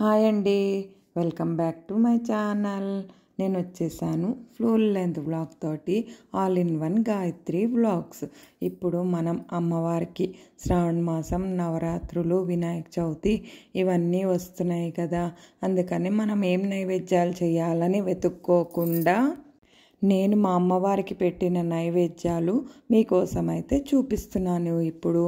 hi అండి welcome back to my channel నేను వచ్చేసాను ఫ్లూల్ లెంత్ బ్లాగ్ తోటి all in one Gayatri vlogs ఇప్పుడు మనం అమ్మవారికి శ్రావణ మాసం నవరాత్రులు వినాయక చవితి ఇవన్నీ వస్తున్నాయి కదా అందుకని మనం ఏం నైవేద్యాలు చేయాలని వెతుక్కోకుండా నేను మా అమ్మవారికి పెట్టిన నైవేద్యాలు మీకోసమైతే చూపిస్తున్నాను ఇప్పుడు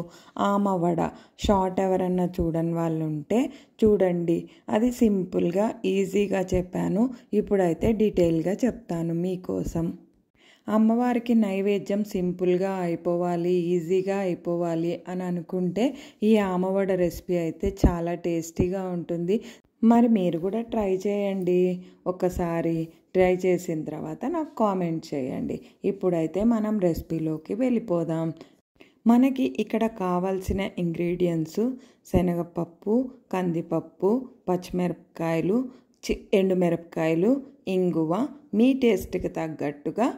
ఆమవడ షార్ట్ ఎవరన్నా చూడని వాళ్ళు ఉంటే చూడండి అది సింపుల్గా ఈజీగా చెప్పాను ఇప్పుడైతే డీటెయిల్గా చెప్తాను మీకోసం అమ్మవారికి నైవేద్యం సింపుల్గా అయిపోవాలి ఈజీగా అయిపోవాలి అని అనుకుంటే ఈ ఆమవడ రెసిపీ అయితే చాలా టేస్టీగా ఉంటుంది మరి మీరు కూడా ట్రై చేయండి ఒకసారి ట్రై చేసిన తర్వాత నాకు కామెంట్ చేయండి ఇప్పుడైతే మనం రెసిపీలోకి వెళ్ళిపోదాం మనకి ఇక్కడ కావాల్సిన ఇంగ్రీడియంట్స్ శనగపప్పు కందిపప్పు పచ్చిమిరపకాయలు చి ఎండుమిరపకాయలు ఇంగువ మీ టేస్ట్కి తగ్గట్టుగా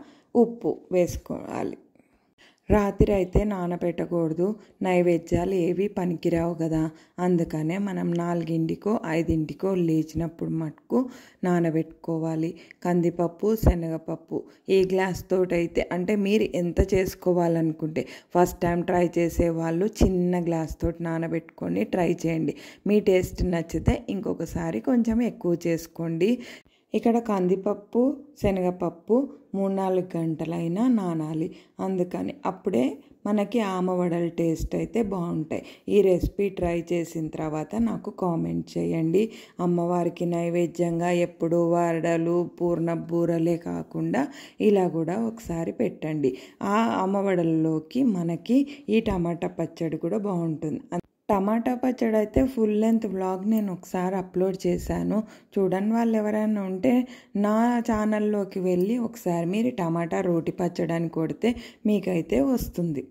ఉప్పు వేసుకోవాలి రాత్రి అయితే నానబెట్టకూడదు నైవేద్యాలు ఏవి పనికిరావు కదా అందుకనే మనం నాలుగింటికో ఐదింటికో లేచినప్పుడు మటుకు నానబెట్టుకోవాలి కందిపప్పు శనగపప్పు ఏ గ్లాస్ తోటైతే అంటే మీరు ఎంత చేసుకోవాలనుకుంటే ఫస్ట్ టైం ట్రై చేసే వాళ్ళు చిన్న గ్లాస్ తోటి నానబెట్టుకొని ట్రై చేయండి మీ టేస్ట్ నచ్చితే ఇంకొకసారి కొంచెం ఎక్కువ చేసుకోండి ఇక్కడ కందిపప్పు శనగపప్పు మూడు నాలుగు గంటలైనా నానాలి అందుకని అప్పుడే మనకి ఆమవడల టేస్ట్ అయితే బాగుంటాయి ఈ రెసిపీ ట్రై చేసిన తర్వాత నాకు కామెంట్ చేయండి అమ్మవారికి నైవేద్యంగా ఎప్పుడు వరడలు పూర్ణ బూరలే కాకుండా ఇలా కూడా ఒకసారి పెట్టండి ఆ అమ్మవడల్లోకి మనకి ఈ టమాటా పచ్చడి కూడా బాగుంటుంది టమాటా పచ్చడి అయితే ఫుల్ లెంత్ బ్లాగ్ నేను ఒకసారి అప్లోడ్ చేశాను చూడని వాళ్ళు ఎవరైనా ఉంటే నా ఛానల్లోకి వెళ్ళి ఒకసారి మీరు టమాటా రోటి పచ్చడి అని కొడితే మీకైతే వస్తుంది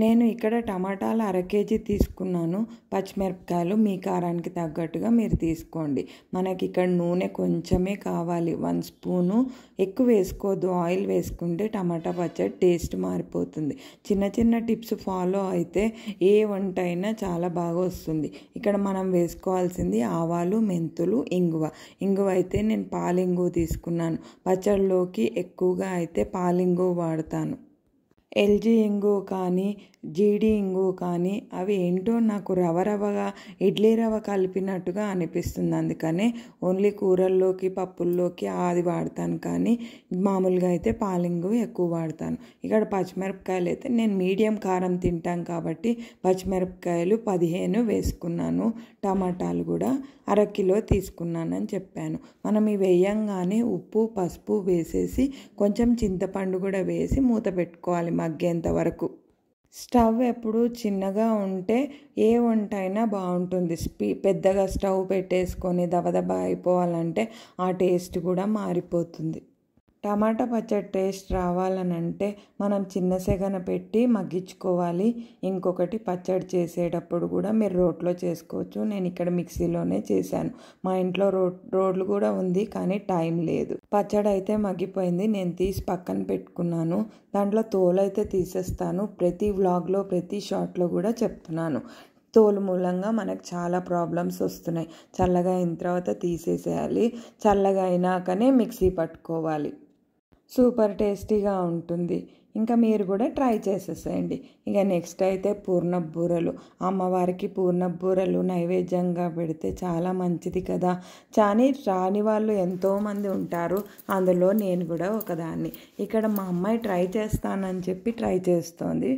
నేను ఇక్కడ టమాటాలు అర కేజీ తీసుకున్నాను పచ్చిమిరపకాయలు మీ కారానికి తగ్గట్టుగా మీరు తీసుకోండి మనకి ఇక్కడ నూనె కొంచెమే కావాలి వన్ స్పూను ఎక్కువ వేసుకోవద్దు ఆయిల్ వేసుకుంటే టమాటా పచ్చడి టేస్ట్ మారిపోతుంది చిన్న చిన్న టిప్స్ ఫాలో అయితే ఏ వంట అయినా చాలా బాగా వస్తుంది ఇక్కడ మనం వేసుకోవాల్సింది ఆవాలు మెంతులు ఇంగువ ఇంగువ అయితే నేను పాలింగు తీసుకున్నాను పచ్చడిలోకి ఎక్కువగా అయితే పాలింగు వాడతాను ఎల్జీ ఇంగు కానీ జీడి ఇంగు కానీ అవి ఏంటో నాకు రవ రవగా ఇడ్లీ రవ కలిపినట్టుగా అనిపిస్తుంది అందుకనే ఓన్లీ కూరల్లోకి పప్పుల్లోకి అది వాడతాను కానీ మామూలుగా అయితే పాలింగు ఎక్కువ వాడతాను ఇక్కడ పచ్చిమిరపకాయలు అయితే నేను మీడియం కారం తింటాం కాబట్టి పచ్చిమిరపకాయలు పదిహేను వేసుకున్నాను టమాటాలు కూడా అరకిలో తీసుకున్నానని చెప్పాను మనం ఇవి వేయంగానే ఉప్పు పసుపు వేసేసి కొంచెం చింతపండు కూడా వేసి మూత పెట్టుకోవాలి మగ్గేంత వరకు స్టవ్ ఎప్పుడు చిన్నగా ఉంటే ఏ వంట అయినా బాగుంటుంది స్పీ పెద్దగా స్టవ్ పెట్టేసుకొని దబదబా అయిపోవాలంటే ఆ టేస్ట్ కూడా మారిపోతుంది టమాటా పచ్చడి టేస్ట్ రావాలనంటే మనం చిన్న సెగన పెట్టి మగ్గించుకోవాలి ఇంకొకటి పచ్చడి చేసేటప్పుడు కూడా మీరు రోట్లో చేసుకోవచ్చు నేను ఇక్కడ మిక్సీలోనే చేశాను మా ఇంట్లో రోడ్ రోడ్లు కూడా ఉంది కానీ టైం లేదు పచ్చడి అయితే మగ్గిపోయింది నేను తీసి పక్కన పెట్టుకున్నాను దాంట్లో తోలైతే తీసేస్తాను ప్రతి వ్లాగ్లో ప్రతి షాట్లో కూడా చెప్తున్నాను తోలు మూలంగా మనకు చాలా ప్రాబ్లమ్స్ వస్తున్నాయి చల్లగా అయిన తర్వాత తీసేసేయాలి చల్లగా అయినాకనే మిక్సీ పట్టుకోవాలి సూపర్ టేస్టీగా ఉంటుంది ఇంకా మీరు కూడా ట్రై చేసేసేయండి ఇక నెక్స్ట్ అయితే పూర్ణబూరలు అమ్మవారికి పూర్ణబూరలు నైవేద్యంగా పెడితే చాలా మంచిది కదా కానీ రాని వాళ్ళు ఎంతోమంది ఉంటారు అందులో నేను కూడా ఒకదాన్ని ఇక్కడ మా అమ్మాయి ట్రై చేస్తానని చెప్పి ట్రై చేస్తోంది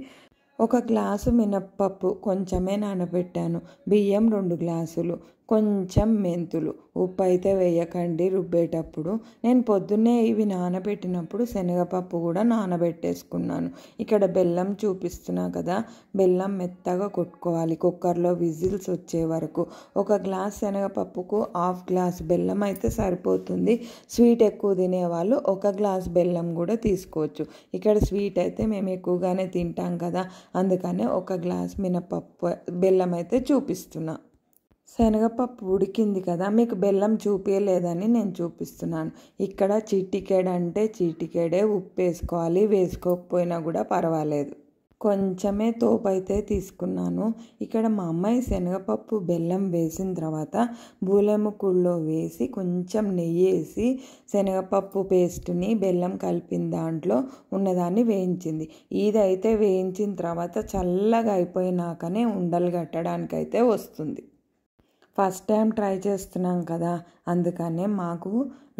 ఒక గ్లాసు మినప్పప్పు కొంచెమే నానబెట్టాను బియ్యం రెండు గ్లాసులు కొంచెం మెంతులు ఉప్పు అయితే వేయకండి రుబ్బేటప్పుడు నేను పొద్దున్నే ఇవి నానబెట్టినప్పుడు శనగపప్పు కూడా నానబెట్టేసుకున్నాను ఇక్కడ బెల్లం చూపిస్తున్నా కదా బెల్లం మెత్తగా కొట్టుకోవాలి కుక్కర్లో విజిల్స్ వచ్చే వరకు ఒక గ్లాస్ శనగపప్పుకు హాఫ్ గ్లాస్ బెల్లం అయితే సరిపోతుంది స్వీట్ ఎక్కువ తినేవాళ్ళు ఒక గ్లాస్ బెల్లం కూడా తీసుకోవచ్చు ఇక్కడ స్వీట్ అయితే మేము ఎక్కువగానే తింటాం కదా అందుకనే ఒక గ్లాస్ మినపప్పు బెల్లం అయితే చూపిస్తున్నాను శనగపప్పు ఉడికింది కదా మీకు బెల్లం చూపించలేదని నేను చూపిస్తున్నాను ఇక్కడ చీటికేడ అంటే చీటికేడే ఉప్పు వేసుకోవాలి వేసుకోకపోయినా కూడా పర్వాలేదు కొంచెమే తోపు అయితే తీసుకున్నాను ఇక్కడ మా అమ్మాయి శనగపప్పు బెల్లం వేసిన తర్వాత బూలెముకుళ్ళో వేసి కొంచెం నెయ్యి వేసి శనగపప్పు పేస్ట్ని బెల్లం కలిపిన దాంట్లో ఉన్నదాన్ని వేయించింది ఇదైతే వేయించిన తర్వాత చల్లగా అయిపోయినాకనే ఉండలు కట్టడానికైతే వస్తుంది ఫస్ట్ టైం ట్రై చేస్తున్నాం కదా అందుకనే మాకు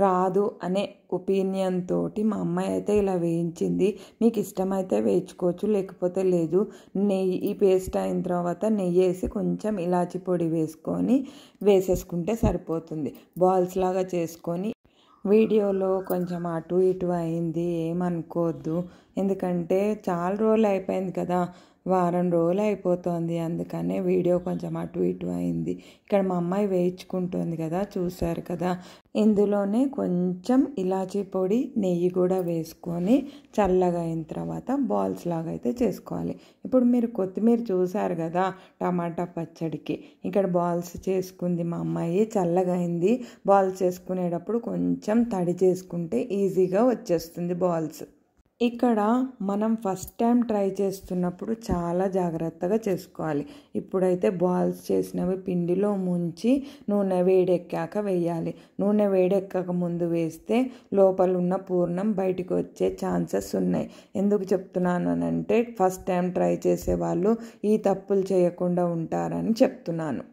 రాదు అనే ఒపీనియన్ తోటి మా అమ్మాయి అయితే ఇలా వేయించింది మీకు ఇష్టమైతే వేయించుకోవచ్చు లేకపోతే లేదు నెయ్యి ఈ పేస్ట్ అయిన తర్వాత నెయ్యి వేసి కొంచెం ఇలాచి పొడి వేసుకొని వేసేసుకుంటే సరిపోతుంది బాల్స్ లాగా చేసుకొని వీడియోలో కొంచెం అటు ఇటు అయింది ఏమనుకోవద్దు ఎందుకంటే చాలా రోజులు అయిపోయింది కదా వారం రోజులు అయిపోతుంది అందుకనే వీడియో కొంచెం అటు ఇటు అయింది ఇక్కడ మా అమ్మాయి వేయించుకుంటుంది కదా చూశారు కదా ఇందులోనే కొంచెం ఇలాచీ పొడి నెయ్యి కూడా వేసుకొని చల్లగా అయిన తర్వాత బాల్స్ లాగా అయితే చేసుకోవాలి ఇప్పుడు మీరు కొత్తిమీర చూసారు కదా టమాటా పచ్చడికి ఇక్కడ బాల్స్ చేసుకుంది మా అమ్మాయి చల్లగా అయింది బాల్స్ చేసుకునేటప్పుడు కొంచెం తడి చేసుకుంటే ఈజీగా వచ్చేస్తుంది బాల్స్ ఇక్కడ మనం ఫస్ట్ టైం ట్రై చేస్తున్నప్పుడు చాలా జాగ్రత్తగా చేసుకోవాలి ఇప్పుడైతే బాల్స్ చేసినవి పిండిలో ముంచి నూనె వేడెక్కాక వేయాలి నూనె వేడెక్కక ముందు వేస్తే లోపల ఉన్న పూర్ణం బయటికి వచ్చే ఛాన్సెస్ ఉన్నాయి ఎందుకు చెప్తున్నాను అంటే ఫస్ట్ టైం ట్రై చేసే వాళ్ళు ఈ తప్పులు చేయకుండా ఉంటారని చెప్తున్నాను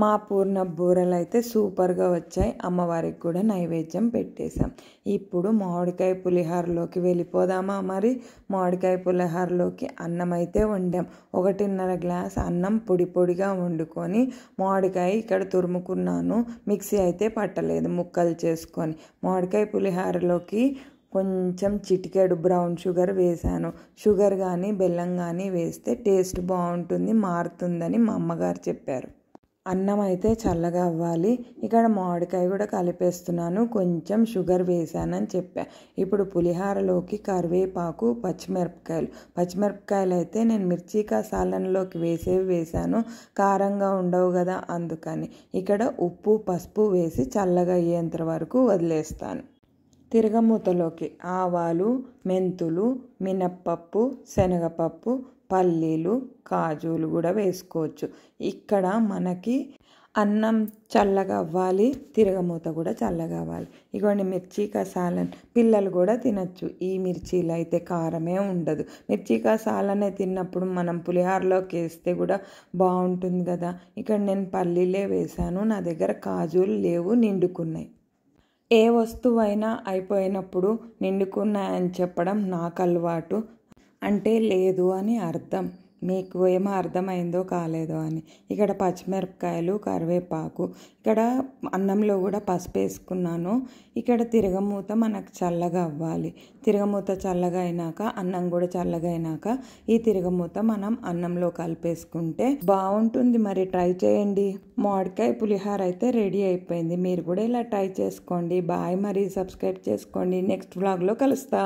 మా పూర్ణ బూరలు అయితే సూపర్గా వచ్చాయి అమ్మవారికి కూడా నైవేద్యం పెట్టేశాం ఇప్పుడు మామిడికాయ పులిహారలోకి వెళ్ళిపోదామా మరి మామిడికాయ పులిహారలోకి అన్నం అయితే వండాం ఒకటిన్నర గ్లాస్ అన్నం పొడి పొడిగా వండుకొని మామిడికాయ ఇక్కడ తురుముకున్నాను మిక్సీ అయితే పట్టలేదు ముక్కలు చేసుకొని మామిడికాయ పులిహారలోకి కొంచెం చిటికెడు బ్రౌన్ షుగర్ వేశాను షుగర్ కానీ బెల్లం కానీ వేస్తే టేస్ట్ బాగుంటుంది మారుతుందని మా అమ్మగారు చెప్పారు అన్నం అయితే చల్లగా అవ్వాలి ఇక్కడ మామిడికాయ కూడా కలిపేస్తున్నాను కొంచెం షుగర్ వేసానని చెప్పా ఇప్పుడు పులిహారలోకి కరివేపాకు పచ్చిమిరపకాయలు పచ్చిమిరపకాయలు అయితే నేను మిర్చి సాలన్లోకి వేసేవి వేశాను కారంగా ఉండవు కదా అందుకని ఇక్కడ ఉప్పు పసుపు వేసి చల్లగా అయ్యేంత వరకు వదిలేస్తాను తిరగమూతలోకి ఆవాలు మెంతులు మినప్పప్పు శనగపప్పు పల్లీలు కాజులు కూడా వేసుకోవచ్చు ఇక్కడ మనకి అన్నం చల్లగా అవ్వాలి తిరగమూత కూడా చల్లగా అవ్వాలి ఇగోండి మిర్చి కసాలన్ పిల్లలు కూడా తినచ్చు ఈ మిర్చీలు అయితే కారమే ఉండదు మిర్చి కసాలనే తిన్నప్పుడు మనం పులిహారలోకి వేస్తే కూడా బాగుంటుంది కదా ఇక్కడ నేను పల్లీలే వేశాను నా దగ్గర కాజులు లేవు నిండుకున్నాయి ఏ వస్తువైనా అయిపోయినప్పుడు నిండుకున్నాయని చెప్పడం నాకు అలవాటు అంటే లేదు అని అర్థం మీకు ఏమో అర్థమైందో కాలేదో అని ఇక్కడ పచ్చిమిరపకాయలు కరివేపాకు ఇక్కడ అన్నంలో కూడా పసుపు వేసుకున్నాను ఇక్కడ తిరగమూత మనకు చల్లగా అవ్వాలి తిరగమూత చల్లగా అయినాక అన్నం కూడా చల్లగా అయినాక ఈ తిరగమూత మనం అన్నంలో కలిపేసుకుంటే బాగుంటుంది మరి ట్రై చేయండి మామిడికాయ పులిహార అయితే రెడీ అయిపోయింది మీరు కూడా ఇలా ట్రై చేసుకోండి బాయ్ మరి సబ్స్క్రైబ్ చేసుకోండి నెక్స్ట్ వ్లాగ్లో కలుస్తా